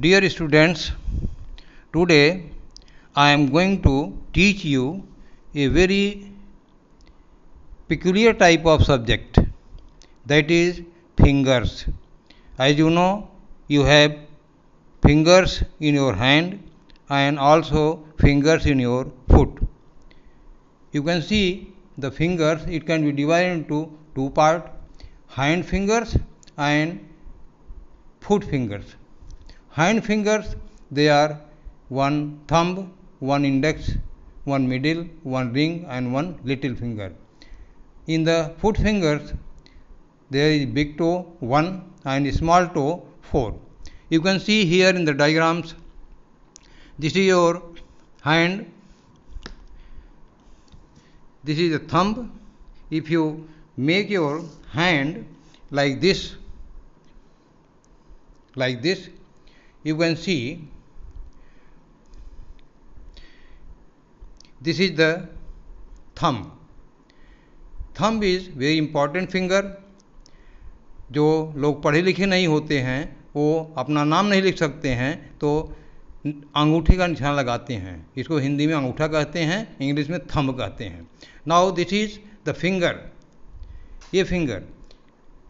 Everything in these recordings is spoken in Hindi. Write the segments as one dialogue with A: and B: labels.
A: Dear students, today I am going to teach you a very peculiar type of subject that is fingers. As you know, you have fingers in your hand and also fingers in your foot. You can see the fingers, it can be divided into two parts hand fingers and foot fingers hand fingers they are one thumb, one index, one middle, one ring and one little finger. In the foot fingers there is big toe 1 and small toe 4. You can see here in the diagrams this is your hand, this is the thumb. If you make your hand like this, like this, you can see this is the thumb thumb is very important finger जो लोग पढ़े लिखे नहीं होते हैं वो अपना नाम नहीं लिख सकते हैं तो अंगूठे का निशान लगाते हैं इसको हिंदी में अंगूठा कहते हैं इंग्लिश में थंब कहते हैं now this is the finger ये फिंगर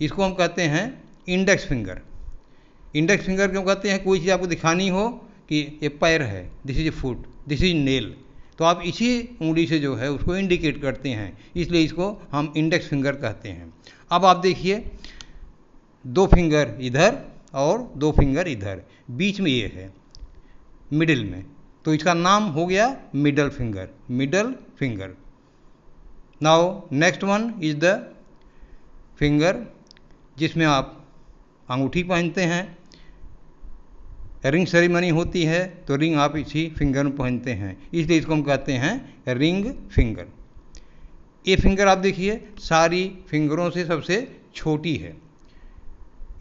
A: इसको हम कहते हैं इंडेक्स फिंगर इंडेक्स फिंगर क्यों कहते हैं कोई चीज़ आपको दिखानी हो कि ये पैर है this is a foot this is nail तो आप इसी उंगली से जो है उसको इंडिकेट करते हैं इसलिए इसको हम इंडेक्स फिंगर कहते हैं अब आप देखिए दो फिंगर इधर और दो फिंगर इधर बीच में ये है मिडिल में तो इसका नाम हो गया middle finger middle finger now next one is the finger जिसमें आप अंगूठी पहनते हैं रिंग सेरेमनी होती है तो रिंग आप इसी फिंगर में पहनते हैं इसलिए इसको हम कहते हैं रिंग फिंगर ये फिंगर आप देखिए सारी फिंगरों से सबसे छोटी है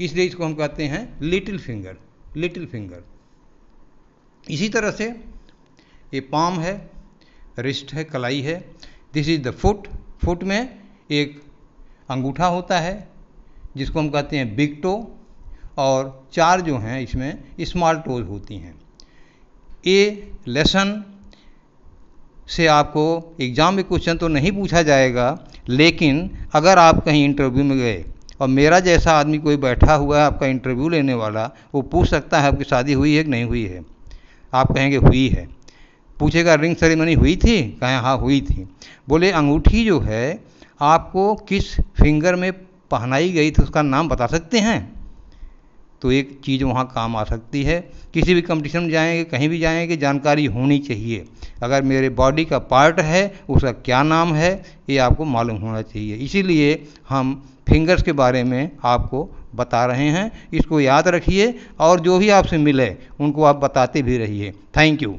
A: इसलिए इसको हम कहते हैं लिटिल फिंगर लिटिल फिंगर इसी तरह से ये पाम है रिस्ट है कलाई है this is the foot foot में एक अंगूठा होता है जिसको हम कहते हैं बिग टो और चार जो हैं इसमें स्मॉल टोज होती हैं ये लेसन से आपको एग्ज़ाम में क्वेश्चन तो नहीं पूछा जाएगा लेकिन अगर आप कहीं इंटरव्यू में गए और मेरा जैसा आदमी कोई बैठा हुआ है आपका इंटरव्यू लेने वाला वो पूछ सकता है आपकी शादी हुई है कि नहीं हुई है आप कहेंगे हुई है पूछेगा रिंग सेरेमनी हुई थी कहें हाँ हुई थी बोले अंगूठी जो है आपको किस फिंगर में पहनाई गई थी उसका नाम बता सकते हैं तो एक चीज़ वहाँ काम आ सकती है किसी भी कंपटीशन में जाएंगे कहीं भी जाएंगे जानकारी होनी चाहिए अगर मेरे बॉडी का पार्ट है उसका क्या नाम है ये आपको मालूम होना चाहिए इसीलिए हम फिंगर्स के बारे में आपको बता रहे हैं इसको याद रखिए और जो भी आपसे मिले उनको आप बताते भी रहिए थैंक यू